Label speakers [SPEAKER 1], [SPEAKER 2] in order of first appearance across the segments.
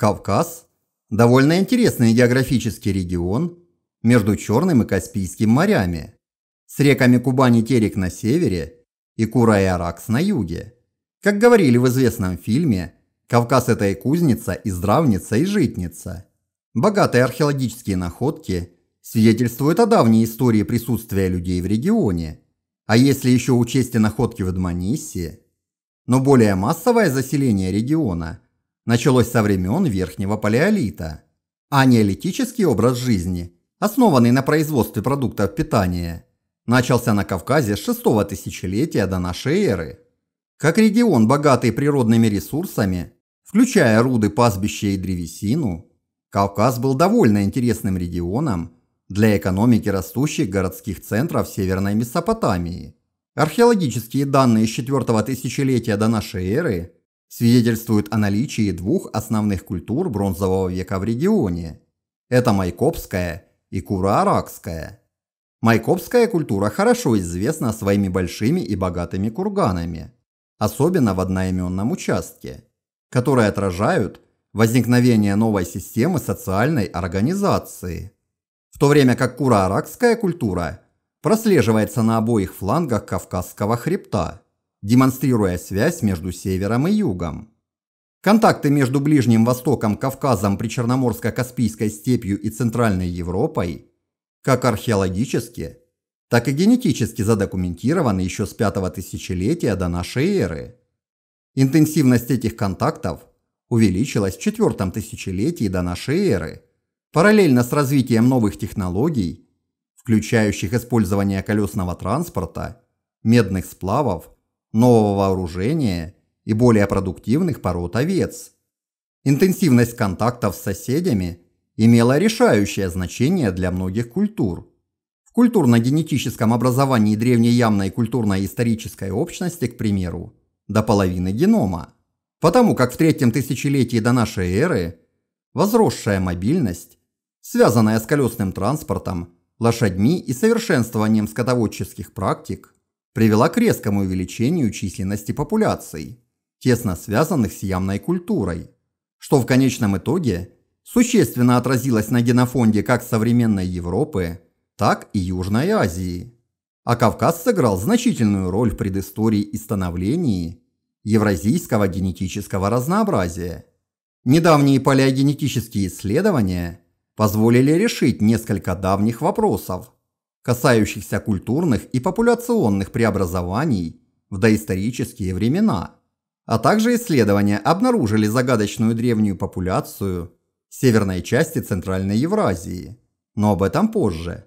[SPEAKER 1] Кавказ – довольно интересный географический регион между Черным и Каспийским морями, с реками Кубань и Терек на севере и Кура и Аракс на юге. Как говорили в известном фильме, Кавказ – это и кузница, и здравница, и житница. Богатые археологические находки свидетельствуют о давней истории присутствия людей в регионе. А если еще учесть и находки в Эдмонисе, но более массовое заселение региона – началось со времен Верхнего Палеолита, а неолитический образ жизни, основанный на производстве продуктов питания, начался на Кавказе с 6 тысячелетия до нашей эры. Как регион, богатый природными ресурсами, включая руды, пастбища и древесину, Кавказ был довольно интересным регионом для экономики растущих городских центров Северной Месопотамии. Археологические данные с 4 тысячелетия до нашей эры свидетельствует о наличии двух основных культур бронзового века в регионе. Это майкопская и кура Майкопская культура хорошо известна своими большими и богатыми курганами, особенно в одноименном участке, которые отражают возникновение новой системы социальной организации. В то время как кура культура прослеживается на обоих флангах Кавказского хребта – демонстрируя связь между севером и югом. Контакты между Ближним Востоком, Кавказом, Причерноморско-Каспийской степью и Центральной Европой как археологически, так и генетически задокументированы еще с пятого тысячелетия до нашей эры. Интенсивность этих контактов увеличилась в четвертом тысячелетии до нашей эры, параллельно с развитием новых технологий, включающих использование колесного транспорта, медных сплавов нового вооружения и более продуктивных пород овец. Интенсивность контактов с соседями имела решающее значение для многих культур. В культурно-генетическом образовании древней древнеямной культурно-исторической общности, к примеру, до половины генома. Потому как в третьем тысячелетии до нашей эры возросшая мобильность, связанная с колесным транспортом, лошадьми и совершенствованием скотоводческих практик, привела к резкому увеличению численности популяций, тесно связанных с ямной культурой, что в конечном итоге существенно отразилось на генофонде как современной Европы, так и Южной Азии. А Кавказ сыграл значительную роль в предыстории и становлении евразийского генетического разнообразия. Недавние палеогенетические исследования позволили решить несколько давних вопросов – касающихся культурных и популяционных преобразований в доисторические времена. А также исследования обнаружили загадочную древнюю популяцию северной части Центральной Евразии, но об этом позже.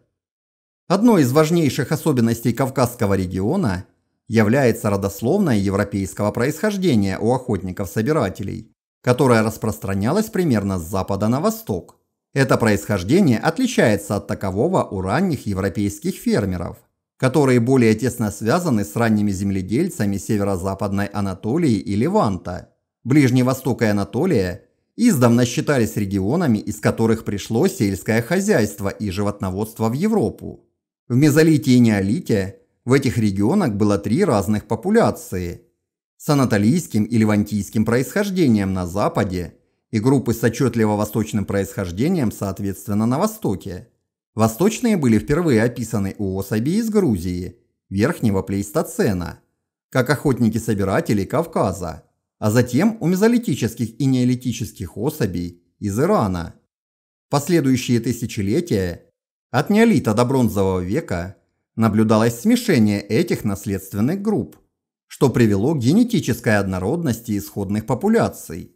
[SPEAKER 1] Одной из важнейших особенностей Кавказского региона является родословное европейского происхождения у охотников-собирателей, которое распространялось примерно с запада на восток – это происхождение отличается от такового у ранних европейских фермеров, которые более тесно связаны с ранними земледельцами северо-западной Анатолии и Леванта. Ближний Восток и Анатолия издавна считались регионами, из которых пришло сельское хозяйство и животноводство в Европу. В мезолите и неолите в этих регионах было три разных популяции – с анатолийским и левантийским происхождением на западе – и группы с отчетливо восточным происхождением, соответственно, на Востоке. Восточные были впервые описаны у особей из Грузии, верхнего плейстоцена, как охотники-собиратели Кавказа, а затем у мезолитических и неолитических особей из Ирана. Последующие тысячелетия, от неолита до бронзового века, наблюдалось смешение этих наследственных групп, что привело к генетической однородности исходных популяций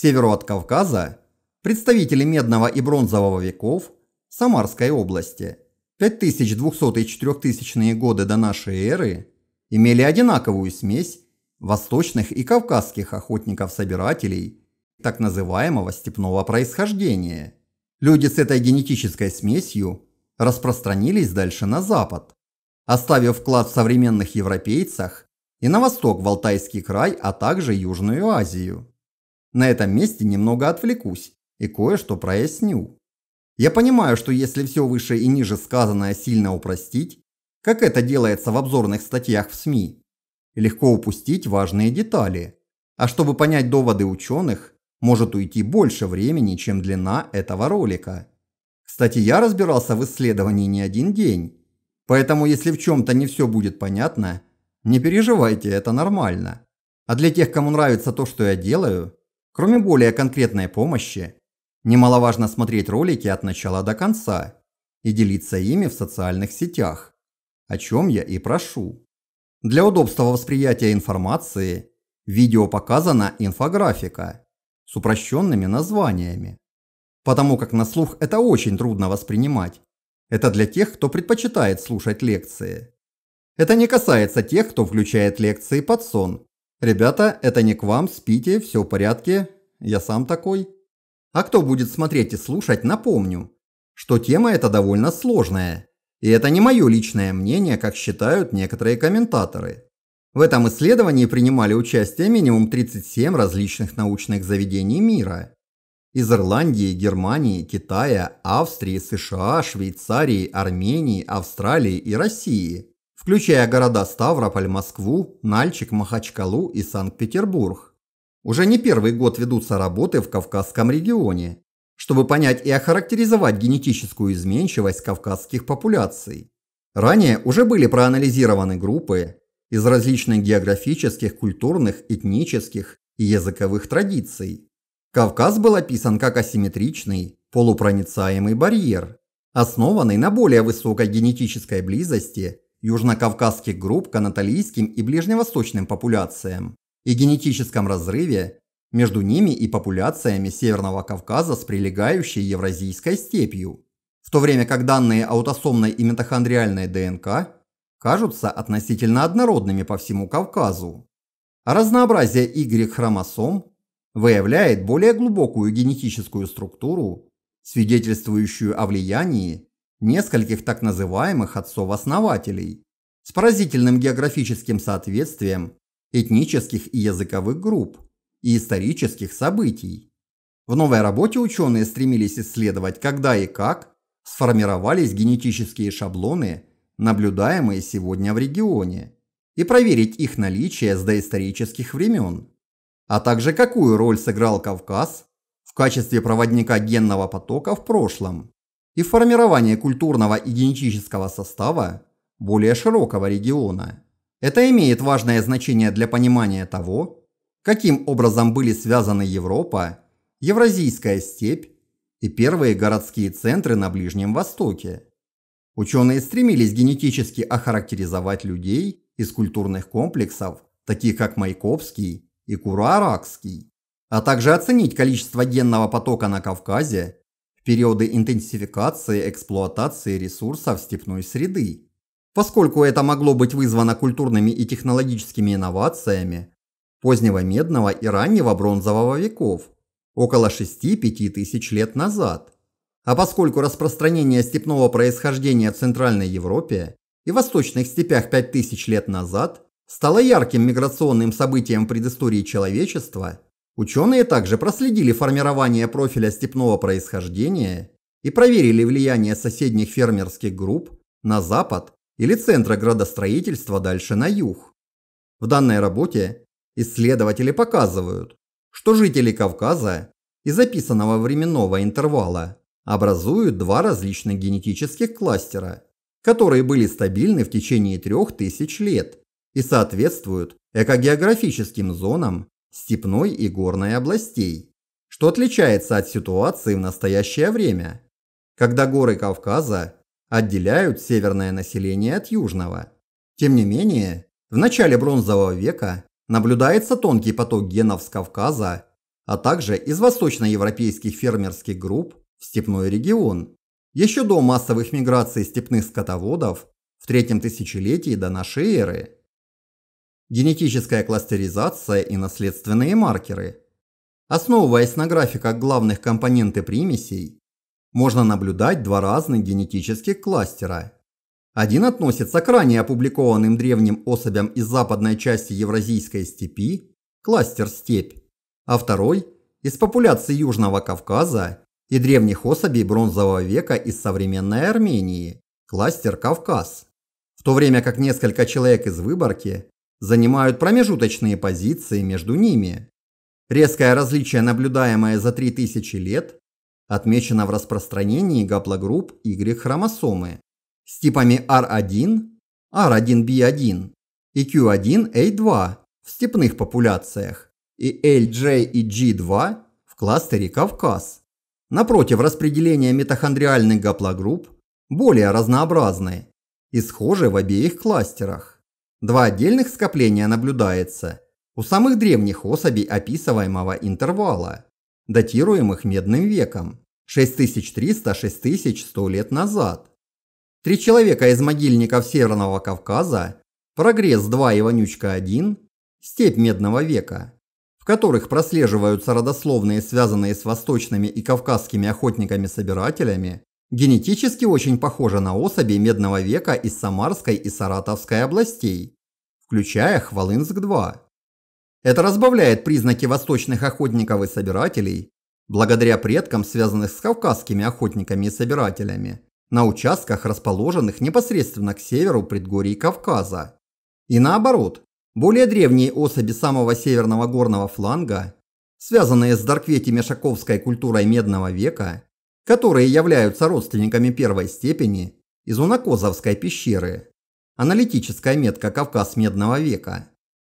[SPEAKER 1] северу от Кавказа представители медного и бронзового веков Самарской области 5200-4000 годы до нашей эры имели одинаковую смесь восточных и кавказских охотников-собирателей так называемого степного происхождения. Люди с этой генетической смесью распространились дальше на запад, оставив вклад в современных европейцах и на восток в Алтайский край, а также Южную Азию. На этом месте немного отвлекусь и кое-что проясню. Я понимаю, что если все выше и ниже сказанное сильно упростить, как это делается в обзорных статьях в СМИ, легко упустить важные детали. А чтобы понять доводы ученых, может уйти больше времени, чем длина этого ролика. Кстати, я разбирался в исследовании не один день, поэтому если в чем-то не все будет понятно, не переживайте, это нормально. А для тех, кому нравится то, что я делаю, Кроме более конкретной помощи, немаловажно смотреть ролики от начала до конца и делиться ими в социальных сетях, о чем я и прошу. Для удобства восприятия информации видео показана инфографика с упрощенными названиями, потому как на слух это очень трудно воспринимать. Это для тех, кто предпочитает слушать лекции. Это не касается тех, кто включает лекции под сон «Ребята, это не к вам, спите, все в порядке, я сам такой». А кто будет смотреть и слушать, напомню, что тема эта довольно сложная. И это не мое личное мнение, как считают некоторые комментаторы. В этом исследовании принимали участие минимум 37 различных научных заведений мира. Из Ирландии, Германии, Китая, Австрии, США, Швейцарии, Армении, Австралии и России включая города Ставрополь, Москву, Нальчик, Махачкалу и Санкт-Петербург. Уже не первый год ведутся работы в Кавказском регионе, чтобы понять и охарактеризовать генетическую изменчивость кавказских популяций. Ранее уже были проанализированы группы из различных географических, культурных, этнических и языковых традиций. Кавказ был описан как асимметричный, полупроницаемый барьер, основанный на более высокой генетической близости южнокавказских групп к анатолийским и ближневосточным популяциям и генетическом разрыве между ними и популяциями Северного Кавказа с прилегающей Евразийской степью, в то время как данные аутосомной и митохондриальной ДНК кажутся относительно однородными по всему Кавказу. А разнообразие Y-хромосом выявляет более глубокую генетическую структуру, свидетельствующую о влиянии нескольких так называемых отцов-основателей с поразительным географическим соответствием этнических и языковых групп и исторических событий. В новой работе ученые стремились исследовать, когда и как сформировались генетические шаблоны, наблюдаемые сегодня в регионе, и проверить их наличие с доисторических времен, а также какую роль сыграл Кавказ в качестве проводника генного потока в прошлом и формирование культурного и генетического состава более широкого региона. Это имеет важное значение для понимания того, каким образом были связаны Европа, Евразийская степь и первые городские центры на Ближнем Востоке. Ученые стремились генетически охарактеризовать людей из культурных комплексов, таких как Майкопский и Курааракский, а также оценить количество генного потока на Кавказе периоды интенсификации эксплуатации ресурсов степной среды. Поскольку это могло быть вызвано культурными и технологическими инновациями позднего медного и раннего бронзового веков, около 6-5 тысяч лет назад. А поскольку распространение степного происхождения в Центральной Европе и восточных степях 5000 лет назад стало ярким миграционным событием предыстории человечества – Ученые также проследили формирование профиля степного происхождения и проверили влияние соседних фермерских групп на запад или центра градостроительства дальше на юг. В данной работе исследователи показывают, что жители Кавказа и записанного временного интервала образуют два различных генетических кластера, которые были стабильны в течение трех тысяч лет и соответствуют экогеографическим зонам степной и горной областей, что отличается от ситуации в настоящее время, когда горы Кавказа отделяют северное население от южного. Тем не менее, в начале бронзового века наблюдается тонкий поток генов с Кавказа, а также из восточноевропейских фермерских групп в степной регион, еще до массовых миграций степных скотоводов в третьем тысячелетии до нашей эры генетическая кластеризация и наследственные маркеры. Основываясь на графиках главных компоненты примесей, можно наблюдать два разных генетических кластера. Один относится к ранее опубликованным древним особям из западной части Евразийской степи, кластер степь, а второй – из популяции Южного Кавказа и древних особей Бронзового века из современной Армении, кластер Кавказ. В то время как несколько человек из выборки занимают промежуточные позиции между ними. Резкое различие, наблюдаемое за 3000 лет, отмечено в распространении гаплогрупп Y-хромосомы с типами R1, R1B1 и Q1A2 в степных популяциях и LJ и G2 в кластере Кавказ. Напротив, распределение митохондриальных гаплогрупп более разнообразны и схожи в обеих кластерах. Два отдельных скопления наблюдается у самых древних особей описываемого интервала, датируемых Медным веком 6300-6100 лет назад. Три человека из могильников Северного Кавказа, Прогресс 2 и Вонючка 1, Степь Медного века, в которых прослеживаются родословные, связанные с восточными и кавказскими охотниками-собирателями, генетически очень похожа на особи Медного века из Самарской и Саратовской областей, включая Хвалынск-2. Это разбавляет признаки восточных охотников и собирателей, благодаря предкам, связанных с кавказскими охотниками и собирателями, на участках, расположенных непосредственно к северу предгорий Кавказа. И наоборот, более древние особи самого северного горного фланга, связанные с Дарквети-Мешаковской культурой Медного века, которые являются родственниками первой степени из Унакозовской пещеры, аналитическая метка Кавказ Медного века,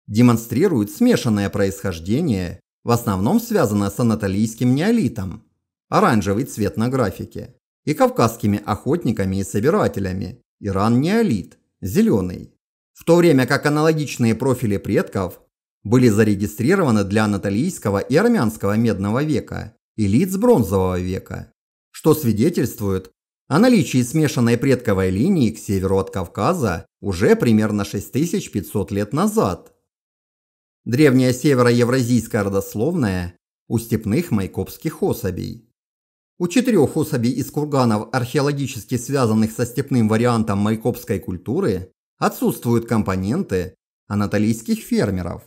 [SPEAKER 1] демонстрирует смешанное происхождение, в основном связанное с анатолийским неолитом, оранжевый цвет на графике, и кавказскими охотниками и собирателями, иран-неолит, зеленый, в то время как аналогичные профили предков были зарегистрированы для анатолийского и армянского медного века и лиц бронзового века что свидетельствует о наличии смешанной предковой линии к северу от Кавказа уже примерно 6500 лет назад. Древняя североевразийская родословная у степных майкопских особей. У четырех особей из курганов, археологически связанных со степным вариантом майкопской культуры, отсутствуют компоненты анатолийских фермеров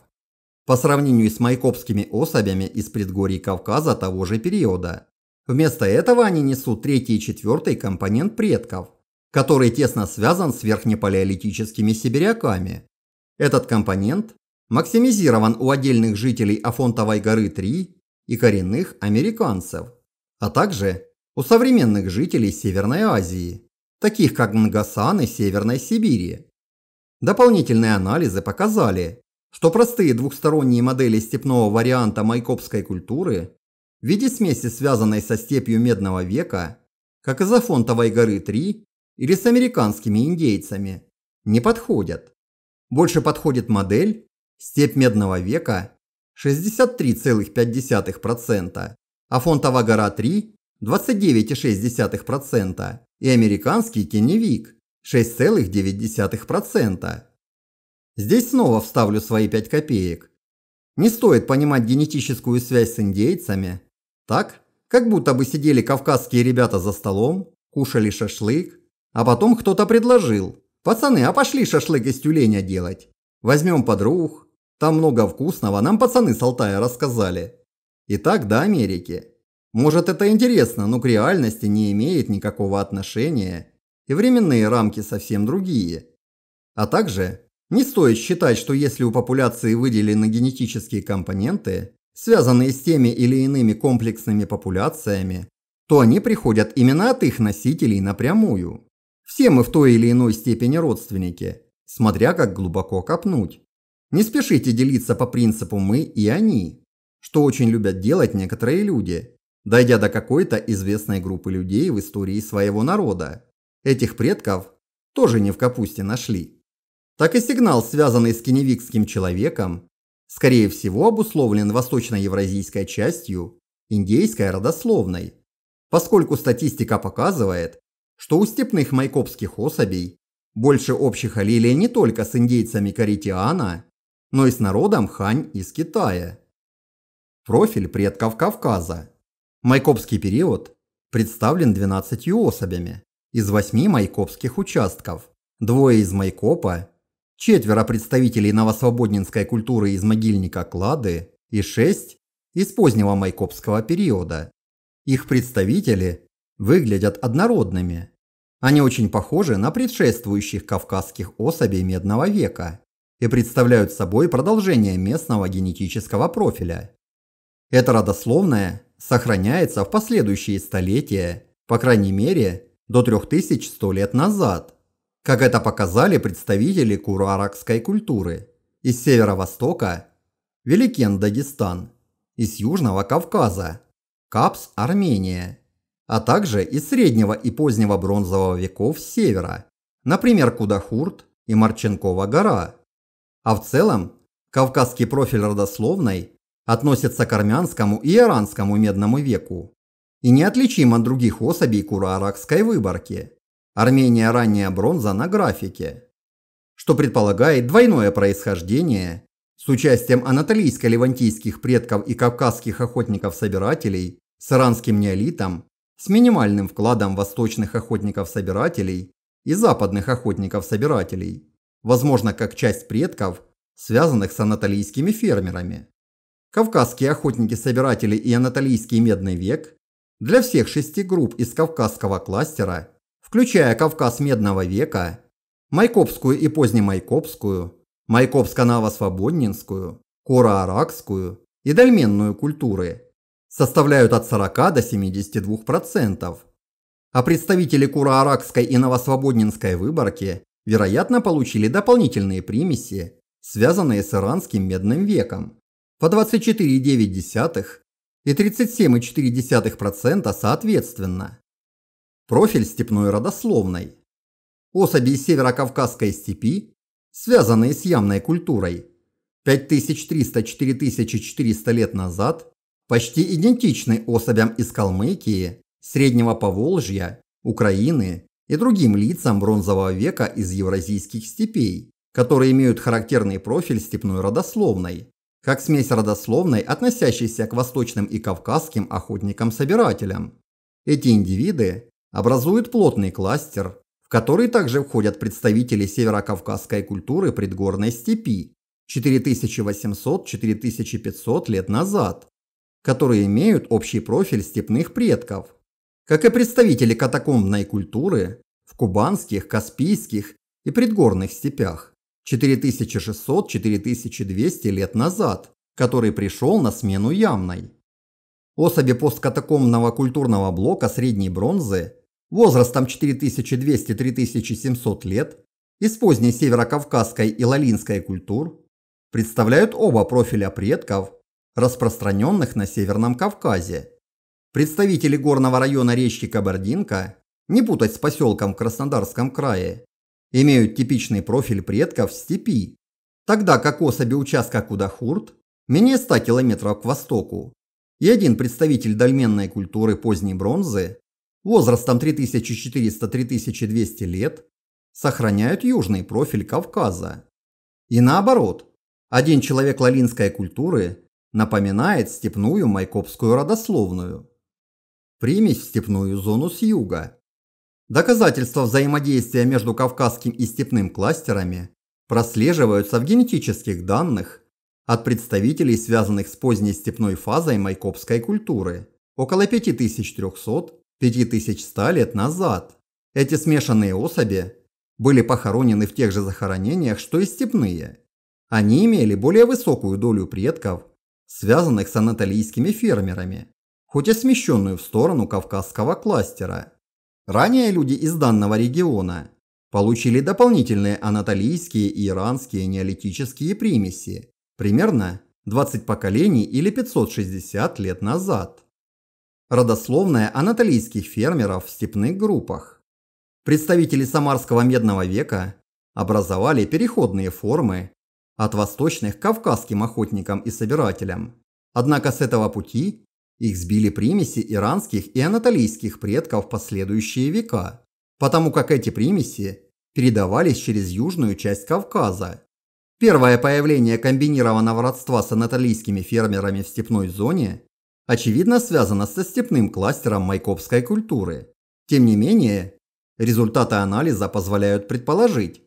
[SPEAKER 1] по сравнению с майкопскими особями из предгорий Кавказа того же периода. Вместо этого они несут третий и четвертый компонент предков, который тесно связан с верхнепалеолитическими сибиряками. Этот компонент максимизирован у отдельных жителей Афонтовой горы 3 и коренных американцев, а также у современных жителей Северной Азии, таких как Нгасан Северной Сибири. Дополнительные анализы показали, что простые двухсторонние модели степного варианта майкопской культуры в виде смеси, связанной со степью Медного века, как из Афонтовой горы 3 или с американскими индейцами, не подходят. Больше подходит модель «Степь Медного века» 63,5%, Афонтова гора 3 – 29,6% и американский теневик 6,9%. Здесь снова вставлю свои 5 копеек. Не стоит понимать генетическую связь с индейцами, так, как будто бы сидели кавказские ребята за столом, кушали шашлык, а потом кто-то предложил. «Пацаны, а пошли шашлык из тюленя делать. Возьмем подруг. Там много вкусного, нам пацаны с Алтая рассказали». Итак, до Америки. Может это интересно, но к реальности не имеет никакого отношения, и временные рамки совсем другие. А также не стоит считать, что если у популяции выделены генетические компоненты, связанные с теми или иными комплексными популяциями, то они приходят именно от их носителей напрямую. Все мы в той или иной степени родственники, смотря как глубоко копнуть. Не спешите делиться по принципу «мы» и «они», что очень любят делать некоторые люди, дойдя до какой-то известной группы людей в истории своего народа. Этих предков тоже не в капусте нашли. Так и сигнал, связанный с кеневикским человеком, скорее всего обусловлен восточноевразийской частью, индейской родословной, поскольку статистика показывает, что у степных майкопских особей больше общих аллелей не только с индейцами Каритиана, но и с народом Хань из Китая. Профиль предков Кавказа. Майкопский период представлен 12 особями из 8 майкопских участков, двое из Майкопа четверо представителей новосвободнинской культуры из могильника Клады и шесть из позднего майкопского периода. Их представители выглядят однородными. Они очень похожи на предшествующих кавказских особей медного века и представляют собой продолжение местного генетического профиля. Это родословное сохраняется в последующие столетия, по крайней мере, до 3100 лет назад как это показали представители кураракской культуры из северо-востока – Великен Дагестан, из южного Кавказа – Капс Армения, а также из среднего и позднего бронзового веков севера, например, Кудахурт и Марченкова гора. А в целом, кавказский профиль родословной относится к армянскому и иранскому медному веку и неотличим от других особей кураракской выборки. Армения ранняя бронза на графике, что предполагает двойное происхождение с участием анатолийско-левантийских предков и кавказских охотников-собирателей с иранским неолитом, с минимальным вкладом восточных охотников-собирателей и западных охотников-собирателей, возможно, как часть предков, связанных с анатолийскими фермерами. Кавказские охотники-собиратели и анатолийский медный век для всех шести групп из кавказского кластера – включая Кавказ Медного века, Майкопскую и позднемайкопскую, Майкопско-Новосвободнинскую, Кора-Аракскую и Дальменную культуры, составляют от 40 до 72%, а представители Кура-Аракской и Новосвободнинской выборки, вероятно, получили дополнительные примеси, связанные с иранским медным веком, по 24,9% и 37,4% соответственно профиль степной родословной. Особи из северокавказской степи, связанные с ямной культурой, 5300-4400 лет назад почти идентичны особям из Калмыкии, Среднего Поволжья, Украины и другим лицам бронзового века из евразийских степей, которые имеют характерный профиль степной родословной, как смесь родословной, относящейся к восточным и кавказским охотникам-собирателям. Эти индивиды образуют плотный кластер, в который также входят представители северокавказской культуры предгорной степи 4800-4500 лет назад, которые имеют общий профиль степных предков, как и представители катакомбной культуры в кубанских, каспийских и предгорных степях 4600-4200 лет назад, который пришел на смену ямной. Особи посткатакомного культурного блока средней бронзы возрастом 4200-3700 лет из поздней северокавказской и лалинской культур представляют оба профиля предков, распространенных на Северном Кавказе. Представители горного района речки Кабардинка, не путать с поселком в Краснодарском крае, имеют типичный профиль предков в степи, тогда как особи участка Кудахурт менее 100 километров к востоку и один представитель дольменной культуры поздней бронзы возрастом 3400-3200 лет сохраняют южный профиль Кавказа. И наоборот, один человек лалинской культуры напоминает степную майкопскую родословную. Примесь в степную зону с юга. Доказательства взаимодействия между кавказским и степным кластерами прослеживаются в генетических данных от представителей, связанных с поздней степной фазой майкопской культуры, около 5300-5100 лет назад. Эти смешанные особи были похоронены в тех же захоронениях, что и степные. Они имели более высокую долю предков, связанных с анатолийскими фермерами, хоть и смещенную в сторону кавказского кластера. Ранее люди из данного региона получили дополнительные анатолийские и иранские неолитические примеси, Примерно 20 поколений или 560 лет назад. Родословная анатолийских фермеров в степных группах. Представители Самарского медного века образовали переходные формы от восточных к кавказским охотникам и собирателям. Однако с этого пути их сбили примеси иранских и анатолийских предков в последующие века, потому как эти примеси передавались через южную часть Кавказа Первое появление комбинированного родства с анатолийскими фермерами в степной зоне очевидно связано со степным кластером майкопской культуры. Тем не менее, результаты анализа позволяют предположить,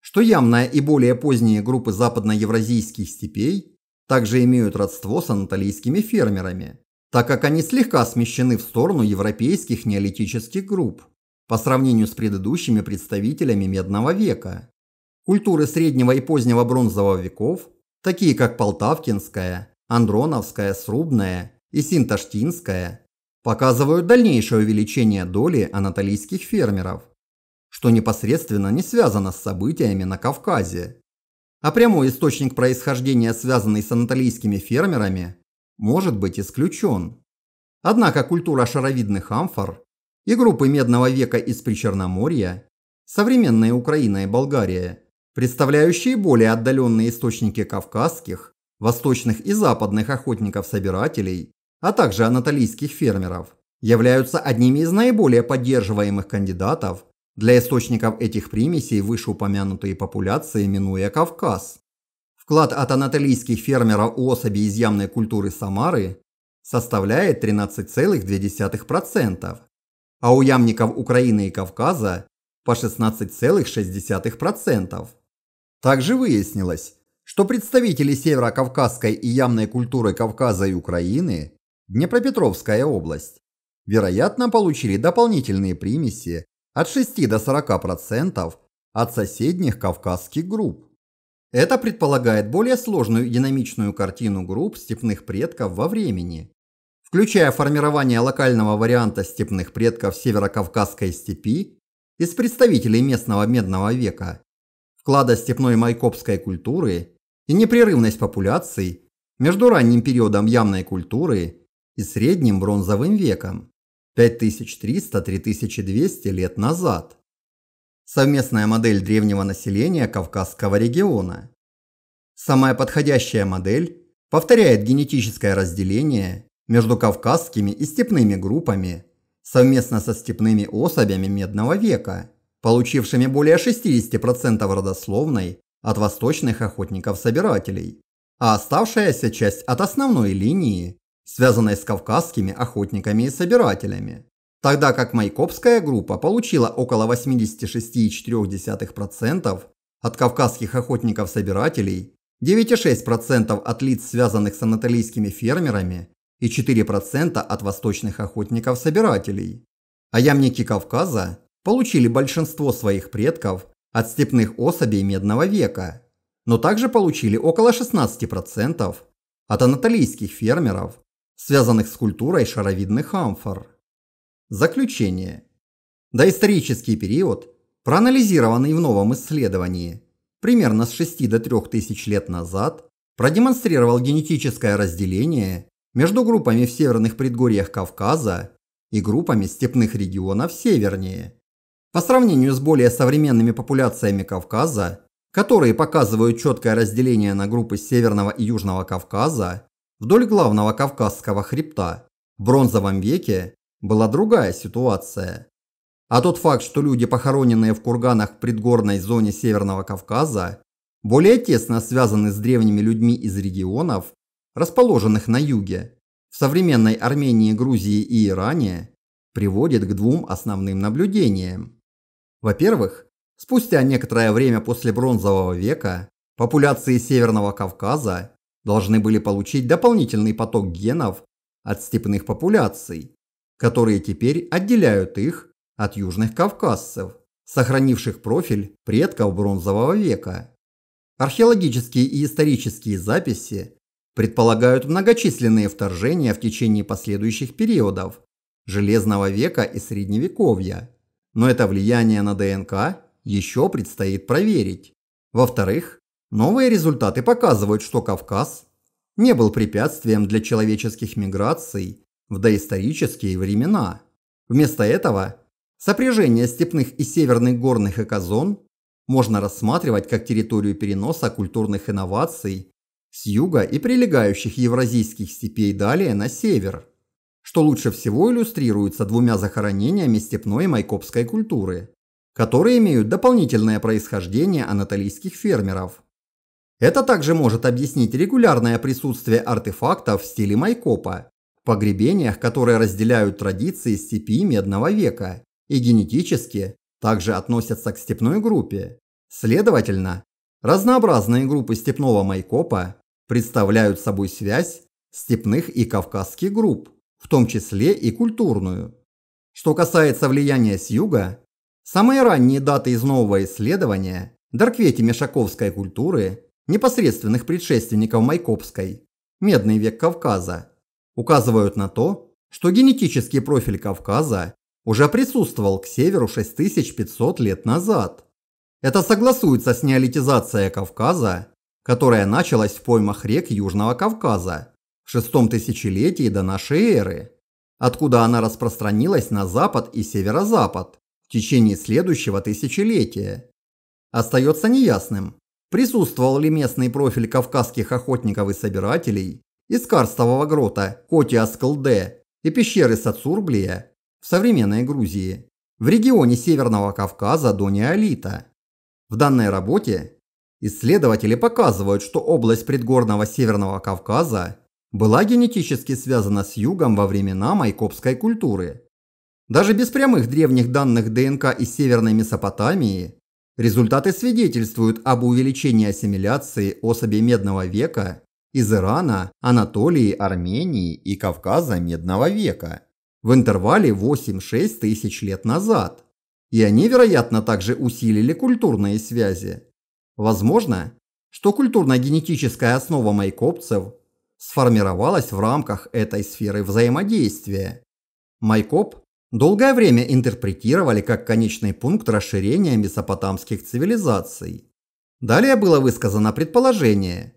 [SPEAKER 1] что ямная и более поздние группы западноевразийских степей также имеют родство с анатолийскими фермерами, так как они слегка смещены в сторону европейских неолитических групп по сравнению с предыдущими представителями Медного века. Культуры среднего и позднего бронзового веков, такие как Полтавкинская, Андроновская, Срубная и Синташтинская, показывают дальнейшее увеличение доли анатолийских фермеров, что непосредственно не связано с событиями на Кавказе. А прямой источник происхождения, связанный с анатолийскими фермерами, может быть исключен. Однако культура шаровидных амфор и группы Медного века из Причерноморья, современная Украина и Болгария – представляющие более отдаленные источники кавказских, восточных и западных охотников-собирателей, а также анатолийских фермеров, являются одними из наиболее поддерживаемых кандидатов для источников этих примесей вышеупомянутые популяции, минуя Кавказ. Вклад от анатолийских фермеров у особей из ямной культуры Самары составляет 13,2%, а у ямников Украины и Кавказа по 16,6%. Также выяснилось, что представители северокавказской и ямной культуры Кавказа и Украины, Днепропетровская область, вероятно, получили дополнительные примеси от 6 до 40% от соседних кавказских групп. Это предполагает более сложную динамичную картину групп степных предков во времени, включая формирование локального варианта степных предков Северокавказской степи из представителей местного медного века вклада степной майкопской культуры и непрерывность популяций между ранним периодом ямной культуры и средним бронзовым веком 5300-3200 лет назад. Совместная модель древнего населения Кавказского региона. Самая подходящая модель повторяет генетическое разделение между кавказскими и степными группами совместно со степными особями медного века – получившими более 60% родословной от восточных охотников-собирателей, а оставшаяся часть от основной линии, связанной с кавказскими охотниками и собирателями, тогда как Майкопская группа получила около 86,4% от кавказских охотников-собирателей, 9,6% от лиц, связанных с анатолийскими фермерами, и 4% от восточных охотников-собирателей. А ямники Кавказа получили большинство своих предков от степных особей медного века, но также получили около 16% от анатолийских фермеров, связанных с культурой шаровидных амфор. Заключение. Доисторический период, проанализированный в новом исследовании, примерно с 6 до 3 тысяч лет назад, продемонстрировал генетическое разделение между группами в северных предгорьях Кавказа и группами степных регионов севернее. По сравнению с более современными популяциями Кавказа, которые показывают четкое разделение на группы Северного и Южного Кавказа, вдоль главного Кавказского хребта в бронзовом веке была другая ситуация. А тот факт, что люди, похороненные в курганах в предгорной зоне Северного Кавказа, более тесно связаны с древними людьми из регионов, расположенных на юге, в современной Армении, Грузии и Иране, приводит к двум основным наблюдениям. Во-первых, спустя некоторое время после Бронзового века популяции Северного Кавказа должны были получить дополнительный поток генов от степных популяций, которые теперь отделяют их от южных кавказцев, сохранивших профиль предков Бронзового века. Археологические и исторические записи предполагают многочисленные вторжения в течение последующих периодов – Железного века и Средневековья но это влияние на ДНК еще предстоит проверить. Во-вторых, новые результаты показывают, что Кавказ не был препятствием для человеческих миграций в доисторические времена. Вместо этого сопряжение степных и северных горных экозон можно рассматривать как территорию переноса культурных инноваций с юга и прилегающих евразийских степей далее на север что лучше всего иллюстрируется двумя захоронениями степной майкопской культуры, которые имеют дополнительное происхождение анатолийских фермеров. Это также может объяснить регулярное присутствие артефактов в стиле майкопа, в погребениях, которые разделяют традиции степи медного века и генетически также относятся к степной группе. Следовательно, разнообразные группы степного майкопа представляют собой связь степных и кавказских групп в том числе и культурную. Что касается влияния с юга, самые ранние даты из нового исследования Дарквети Мешаковской культуры, непосредственных предшественников Майкопской, Медный век Кавказа, указывают на то, что генетический профиль Кавказа уже присутствовал к северу 6500 лет назад. Это согласуется с неолитизацией Кавказа, которая началась в поймах рек Южного Кавказа в шестом тысячелетии до нашей эры, откуда она распространилась на запад и северо-запад в течение следующего тысячелетия. Остается неясным, присутствовал ли местный профиль кавказских охотников и собирателей из карстового грота Коти-Аскалде и пещеры Сацурблия в современной Грузии в регионе Северного Кавказа до неолита. В данной работе исследователи показывают, что область предгорного Северного Кавказа была генетически связана с югом во времена майкопской культуры. Даже без прямых древних данных ДНК из Северной Месопотамии результаты свидетельствуют об увеличении ассимиляции особей Медного века из Ирана, Анатолии, Армении и Кавказа Медного века в интервале 8-6 тысяч лет назад. И они, вероятно, также усилили культурные связи. Возможно, что культурно-генетическая основа майкопцев – сформировалась в рамках этой сферы взаимодействия. Майкоп долгое время интерпретировали как конечный пункт расширения месопотамских цивилизаций. Далее было высказано предположение,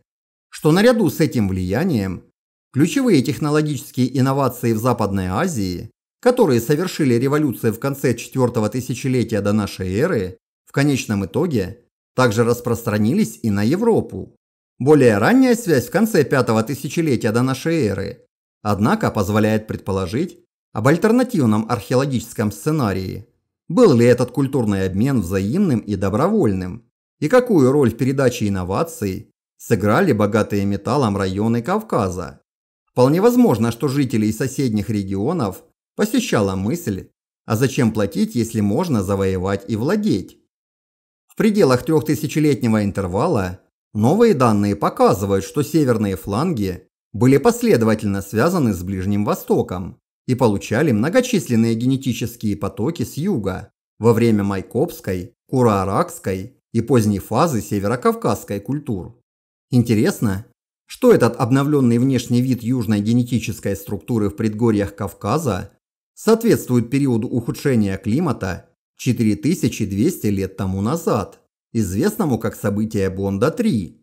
[SPEAKER 1] что наряду с этим влиянием ключевые технологические инновации в Западной Азии, которые совершили революцию в конце 4 тысячелетия до нашей эры, в конечном итоге также распространились и на Европу. Более ранняя связь в конце пятого тысячелетия до нашей эры, однако позволяет предположить об альтернативном археологическом сценарии. Был ли этот культурный обмен взаимным и добровольным? И какую роль в передаче инноваций сыграли богатые металлом районы Кавказа? Вполне возможно, что жителей соседних регионов посещала мысль, а зачем платить, если можно завоевать и владеть? В пределах трехтысячелетнего интервала Новые данные показывают, что северные фланги были последовательно связаны с Ближним Востоком и получали многочисленные генетические потоки с юга во время майкопской, кураракской и поздней фазы северокавказской культур. Интересно, что этот обновленный внешний вид южной генетической структуры в предгорьях Кавказа соответствует периоду ухудшения климата 4200 лет тому назад известному как событие Бонда-3,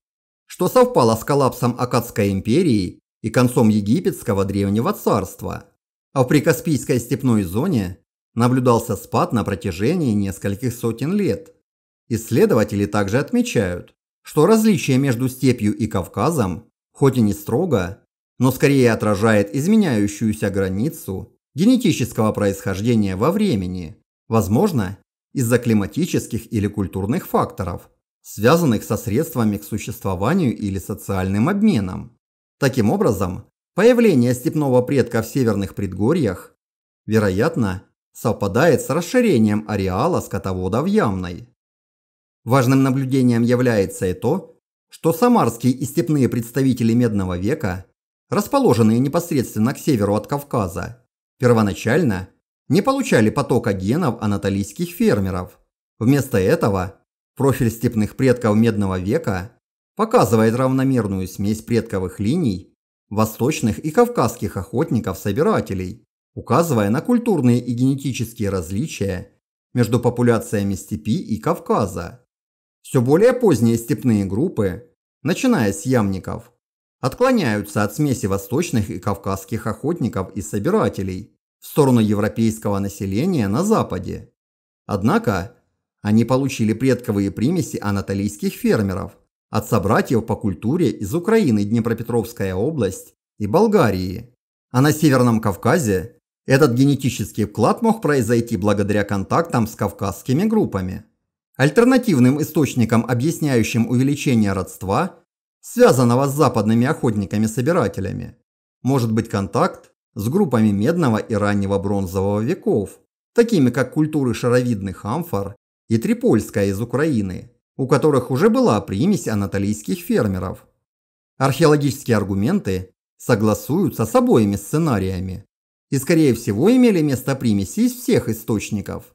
[SPEAKER 1] что совпало с коллапсом Акадской империи и концом египетского древнего царства, а в прикаспийской степной зоне наблюдался спад на протяжении нескольких сотен лет. Исследователи также отмечают, что различие между степью и Кавказом, хоть и не строго, но скорее отражает изменяющуюся границу генетического происхождения во времени, возможно, из-за климатических или культурных факторов, связанных со средствами к существованию или социальным обменом. Таким образом, появление степного предка в северных предгорьях, вероятно, совпадает с расширением ареала скотовода в Ямной. Важным наблюдением является и то, что самарские и степные представители Медного века, расположенные непосредственно к северу от Кавказа, первоначально не получали потока генов анатолийских фермеров. Вместо этого профиль степных предков Медного века показывает равномерную смесь предковых линий восточных и кавказских охотников-собирателей, указывая на культурные и генетические различия между популяциями степи и Кавказа. Все более поздние степные группы, начиная с ямников, отклоняются от смеси восточных и кавказских охотников и собирателей – в сторону европейского населения на западе. Однако они получили предковые примеси анатолийских фермеров от собратьев по культуре из Украины, Днепропетровская область и Болгарии. А на Северном Кавказе этот генетический вклад мог произойти благодаря контактам с кавказскими группами. Альтернативным источником, объясняющим увеличение родства, связанного с западными охотниками-собирателями, может быть контакт с группами медного и раннего бронзового веков, такими как культуры шаровидных амфор и трипольская из Украины, у которых уже была примесь анатолийских фермеров. Археологические аргументы согласуются с обоими сценариями и, скорее всего, имели место примеси из всех источников.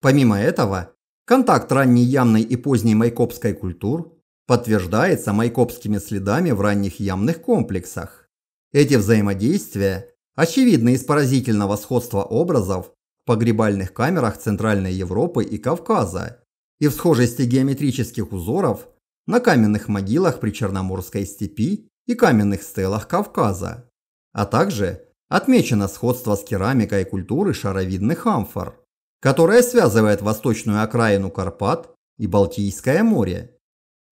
[SPEAKER 1] Помимо этого, контакт ранней ямной и поздней майкопской культур подтверждается майкопскими следами в ранних ямных комплексах. Эти взаимодействия очевидны из поразительного сходства образов в погребальных камерах Центральной Европы и Кавказа и в схожести геометрических узоров на каменных могилах при Черноморской степи и каменных стелах Кавказа, а также отмечено сходство с керамикой культуры шаровидных амфор, которая связывает восточную окраину Карпат и Балтийское море.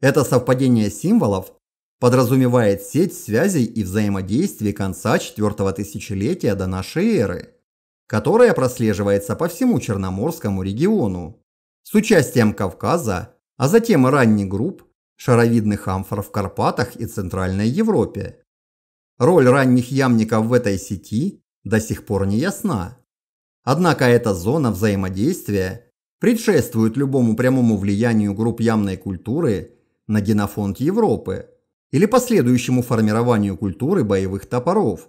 [SPEAKER 1] Это совпадение символов подразумевает сеть связей и взаимодействий конца четвертого тысячелетия до нашей эры, которая прослеживается по всему Черноморскому региону, с участием Кавказа, а затем и ранних групп, шаровидных амфор в Карпатах и Центральной Европе. Роль ранних ямников в этой сети до сих пор не ясна. Однако эта зона взаимодействия предшествует любому прямому влиянию групп ямной культуры на генофонд Европы – или последующему формированию культуры боевых топоров.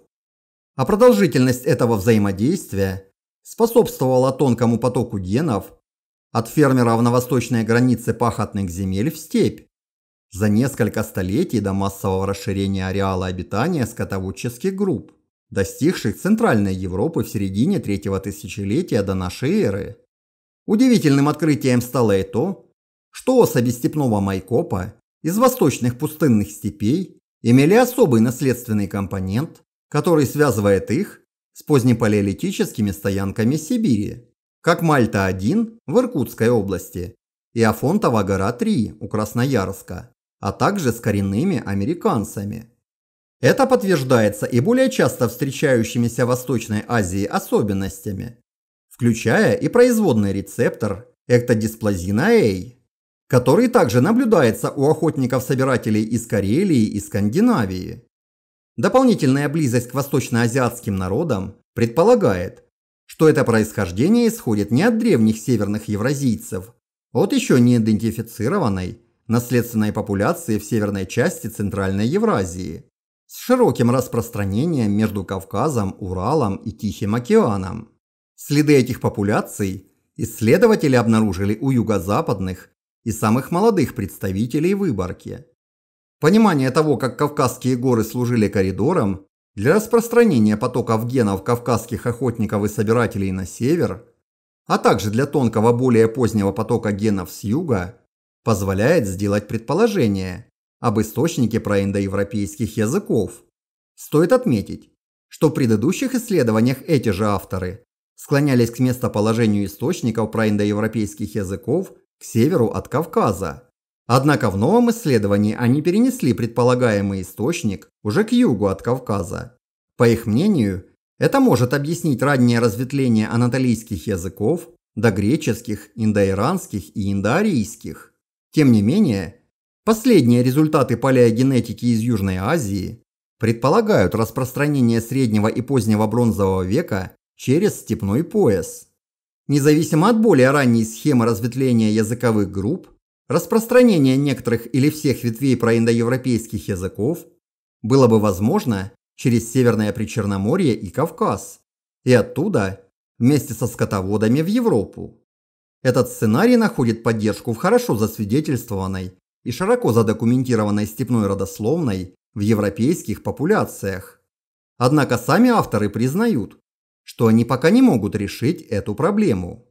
[SPEAKER 1] А продолжительность этого взаимодействия способствовала тонкому потоку генов от фермеров на восточной границе пахотных земель в степь за несколько столетий до массового расширения ареала обитания скотоводческих групп, достигших Центральной Европы в середине третьего тысячелетия до нашей эры. Удивительным открытием стало и то, что особи степного майкопа из восточных пустынных степей имели особый наследственный компонент, который связывает их с позднепалеолитическими стоянками Сибири, как Мальта-1 в Иркутской области и Афонтова гора-3 у Красноярска, а также с коренными американцами. Это подтверждается и более часто встречающимися в Восточной Азии особенностями, включая и производный рецептор эктодисплазина A, а который также наблюдается у охотников-собирателей из Карелии и Скандинавии. Дополнительная близость к восточноазиатским народам предполагает, что это происхождение исходит не от древних северных евразийцев, а от еще не идентифицированной наследственной популяции в северной части Центральной Евразии с широким распространением между Кавказом, Уралом и Тихим океаном. Следы этих популяций исследователи обнаружили у юго-западных и самых молодых представителей выборки. Понимание того, как Кавказские горы служили коридором для распространения потоков генов кавказских охотников и собирателей на север, а также для тонкого более позднего потока генов с юга, позволяет сделать предположение об источнике проиндоевропейских языков. Стоит отметить, что в предыдущих исследованиях эти же авторы склонялись к местоположению источников проиндоевропейских языков к северу от Кавказа. Однако в новом исследовании они перенесли предполагаемый источник уже к югу от Кавказа. По их мнению, это может объяснить раннее разветвление анатолийских языков до греческих, индоиранских и индоарийских. Тем не менее, последние результаты палеогенетики из Южной Азии предполагают распространение среднего и позднего бронзового века через степной пояс. Независимо от более ранней схемы разветвления языковых групп, распространение некоторых или всех ветвей проиндоевропейских языков было бы возможно через Северное Причерноморье и Кавказ, и оттуда вместе со скотоводами в Европу. Этот сценарий находит поддержку в хорошо засвидетельствованной и широко задокументированной степной родословной в европейских популяциях. Однако сами авторы признают, что они пока не могут решить эту проблему.